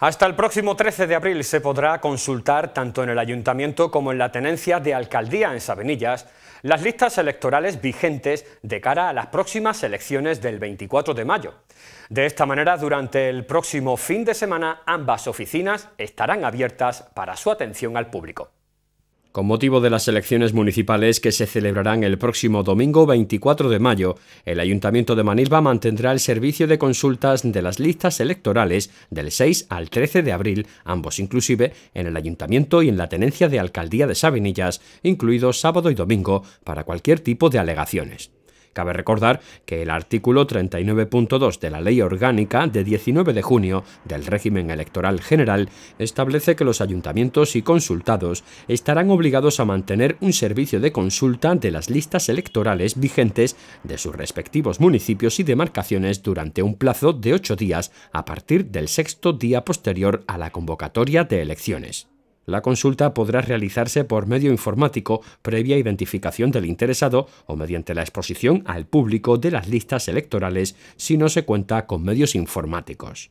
Hasta el próximo 13 de abril se podrá consultar, tanto en el Ayuntamiento como en la Tenencia de Alcaldía en Sabenillas, las listas electorales vigentes de cara a las próximas elecciones del 24 de mayo. De esta manera, durante el próximo fin de semana, ambas oficinas estarán abiertas para su atención al público con motivo de las elecciones municipales que se celebrarán el próximo domingo 24 de mayo, el Ayuntamiento de Manilva mantendrá el servicio de consultas de las listas electorales del 6 al 13 de abril, ambos inclusive en el Ayuntamiento y en la Tenencia de Alcaldía de Sabinillas, incluidos sábado y domingo, para cualquier tipo de alegaciones. Cabe recordar que el artículo 39.2 de la Ley Orgánica de 19 de junio del régimen electoral general establece que los ayuntamientos y consultados estarán obligados a mantener un servicio de consulta de las listas electorales vigentes de sus respectivos municipios y demarcaciones durante un plazo de ocho días a partir del sexto día posterior a la convocatoria de elecciones. La consulta podrá realizarse por medio informático previa identificación del interesado o mediante la exposición al público de las listas electorales si no se cuenta con medios informáticos.